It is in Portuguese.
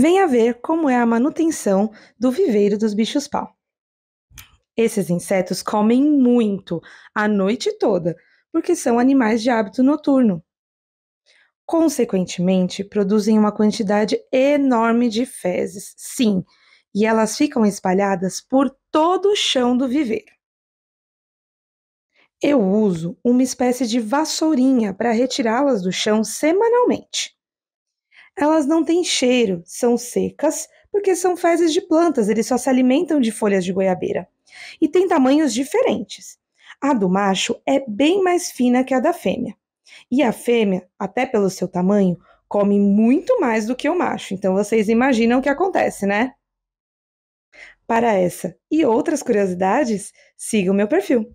venha ver como é a manutenção do viveiro dos bichos-pau. Esses insetos comem muito, a noite toda, porque são animais de hábito noturno. Consequentemente, produzem uma quantidade enorme de fezes, sim, e elas ficam espalhadas por todo o chão do viveiro. Eu uso uma espécie de vassourinha para retirá-las do chão semanalmente. Elas não têm cheiro, são secas, porque são fezes de plantas, eles só se alimentam de folhas de goiabeira. E têm tamanhos diferentes. A do macho é bem mais fina que a da fêmea. E a fêmea, até pelo seu tamanho, come muito mais do que o macho. Então vocês imaginam o que acontece, né? Para essa e outras curiosidades, siga o meu perfil.